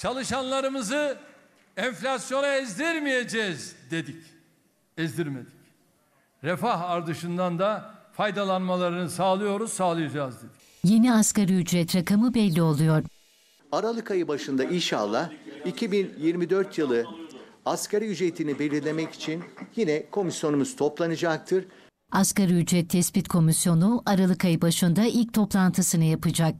çalışanlarımızı enflasyona ezdirmeyeceğiz dedik. Ezdirmedik. Refah ardışından da faydalanmalarını sağlıyoruz, sağlayacağız dedik. Yeni asgari ücret rakamı belli oluyor. Aralık ayı başında inşallah 2024 yılı asgari ücretini belirlemek için yine komisyonumuz toplanacaktır. Asgari Ücret Tespit Komisyonu Aralık ayı başında ilk toplantısını yapacak.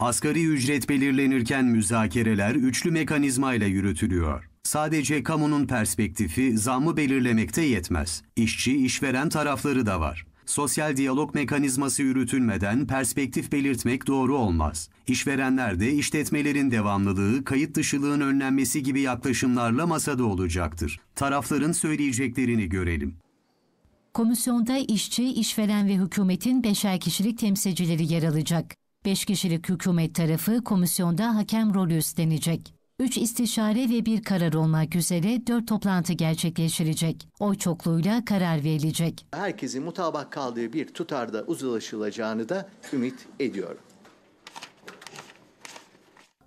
Asgari ücret belirlenirken müzakereler üçlü mekanizma ile yürütülüyor. Sadece kamunun perspektifi zammı belirlemekte yetmez. İşçi, işveren tarafları da var. Sosyal diyalog mekanizması yürütülmeden perspektif belirtmek doğru olmaz. İşverenler de işletmelerin devamlılığı, kayıt dışılığın önlenmesi gibi yaklaşımlarla masada olacaktır. Tarafların söyleyeceklerini görelim. Komisyonda işçi, işveren ve hükümetin beşer kişilik temsilcileri yer alacak. Beş kişilik hükümet tarafı komisyonda hakem rolü üstlenecek. Üç istişare ve bir karar olmak üzere dört toplantı gerçekleştirecek. Oy çokluğuyla karar verilecek. Herkesin mutabak kaldığı bir tutarda uzlaşılacağını da ümit ediyorum.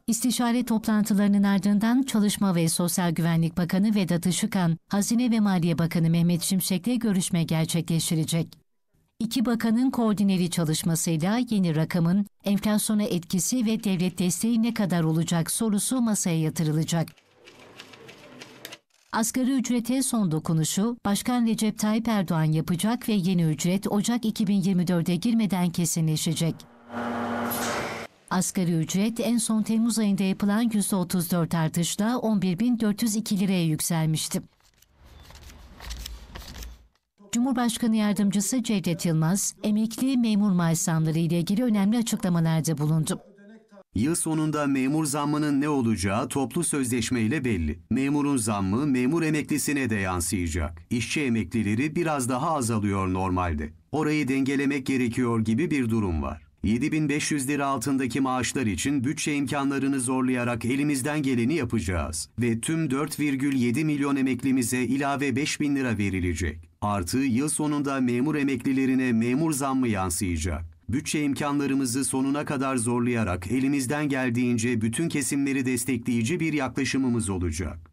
İstişare toplantılarının ardından Çalışma ve Sosyal Güvenlik Bakanı Vedat Işıkan, Hazine ve Maliye Bakanı Mehmet Şimşek'le görüşme gerçekleştirecek. İki bakanın koordineli çalışmasıyla yeni rakamın enflasyona etkisi ve devlet desteği ne kadar olacak sorusu masaya yatırılacak. Asgari ücrete son dokunuşu Başkan Recep Tayyip Erdoğan yapacak ve yeni ücret Ocak 2024'e girmeden kesinleşecek. Asgari ücret en son Temmuz ayında yapılan %34 artışla 11.402 liraya yükselmişti. Cumhurbaşkanı Yardımcısı Cevdet Yılmaz, emekli memur maaşlamları ile ilgili önemli açıklamalarda bulundu. Yıl sonunda memur zammının ne olacağı toplu sözleşmeyle belli. Memurun zammı memur emeklisine de yansıyacak. İşçi emeklileri biraz daha azalıyor normalde. Orayı dengelemek gerekiyor gibi bir durum var. 7500 lira altındaki maaşlar için bütçe imkanlarını zorlayarak elimizden geleni yapacağız ve tüm 4,7 milyon emeklimize ilave 5000 lira verilecek. Artı yıl sonunda memur emeklilerine memur zammı yansıyacak. Bütçe imkanlarımızı sonuna kadar zorlayarak elimizden geldiğince bütün kesimleri destekleyici bir yaklaşımımız olacak.